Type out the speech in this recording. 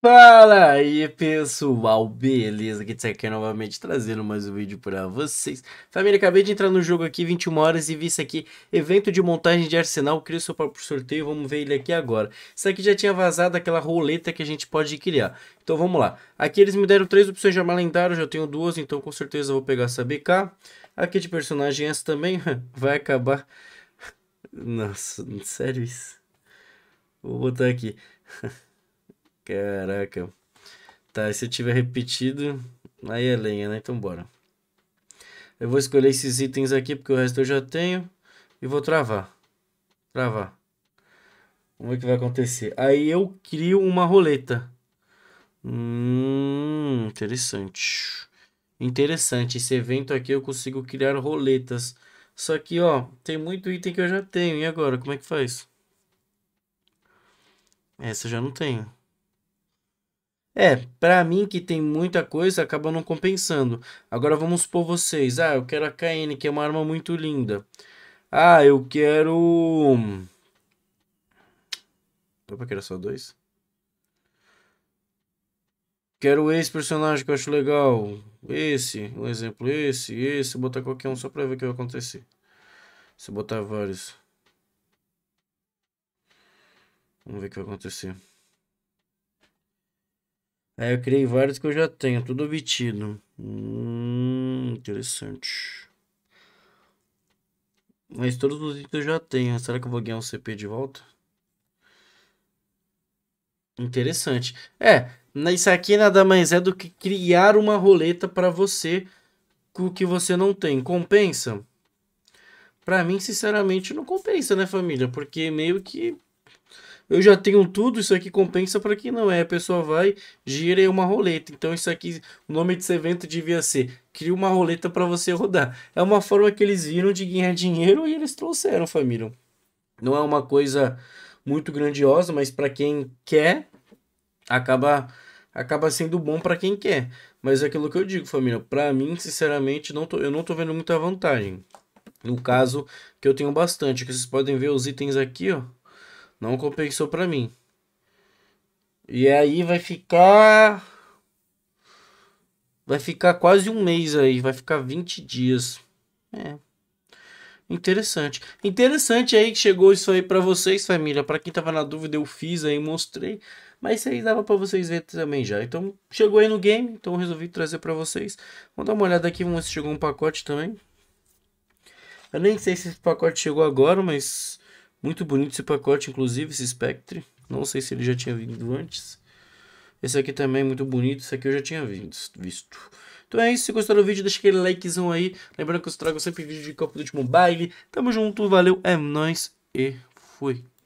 Fala aí pessoal, beleza? Aqui é aqui novamente trazendo mais um vídeo para vocês. Família, acabei de entrar no jogo aqui 21 horas e vi isso aqui, evento de montagem de arsenal, cria seu próprio sorteio, vamos ver ele aqui agora. Isso aqui já tinha vazado aquela roleta que a gente pode criar. Então vamos lá. Aqui eles me deram três opções de arma lendária, eu já tenho duas, então com certeza eu vou pegar essa BK. Aqui de personagem essa também vai acabar... Nossa, sério isso? Vou botar aqui... Caraca. Tá, se eu tiver repetido, aí é lenha, né? Então bora. Eu vou escolher esses itens aqui porque o resto eu já tenho. E vou travar. Travar. Vamos ver o que vai acontecer. Aí eu crio uma roleta. Hum, interessante. Interessante. Esse evento aqui eu consigo criar roletas. Só que, ó, tem muito item que eu já tenho. E agora, como é que faz? Essa eu já não tenho. É, para mim que tem muita coisa, acaba não compensando. Agora vamos por vocês, ah, eu quero a KN, que é uma arma muito linda. Ah, eu quero... Opa, que era só dois? Quero esse personagem que eu acho legal. Esse, um exemplo, esse, esse. Vou botar qualquer um só pra ver o que vai acontecer. Se eu botar vários. Vamos ver o que vai acontecer. Aí eu criei vários que eu já tenho, tudo obtido. Hum, interessante. Mas todos os itens eu já tenho. Será que eu vou ganhar um CP de volta? Interessante. É, isso aqui nada mais é do que criar uma roleta para você com o que você não tem. Compensa? Para mim, sinceramente, não compensa, né, família? Porque meio que eu já tenho tudo, isso aqui compensa para quem não é. A pessoa vai, gira e é uma roleta. Então isso aqui, o nome desse evento devia ser cria uma roleta para você rodar. É uma forma que eles viram de ganhar dinheiro e eles trouxeram, família. Não é uma coisa muito grandiosa, mas para quem quer, acaba acaba sendo bom para quem quer. Mas é aquilo que eu digo, família. Para mim, sinceramente, não tô, eu não tô vendo muita vantagem. No caso, que eu tenho bastante, que vocês podem ver os itens aqui, ó. Não compensou para mim. E aí vai ficar. Vai ficar quase um mês aí, vai ficar 20 dias. É. Interessante. Interessante aí que chegou isso aí para vocês, família. Para quem tava na dúvida, eu fiz aí, mostrei. Mas isso aí dava para vocês verem também já. Então, chegou aí no game, então resolvi trazer para vocês. Vamos dar uma olhada aqui, vamos ver se chegou um pacote também. Eu nem sei se esse pacote chegou agora, mas muito bonito esse pacote, inclusive, esse Spectre. Não sei se ele já tinha vindo antes. Esse aqui também é muito bonito. Esse aqui eu já tinha visto. Então é isso. Se gostaram do vídeo, deixa aquele likezão aí. Lembrando que eu trago sempre vídeo de Copa do Último Baile. Tamo junto, valeu, é nóis e fui.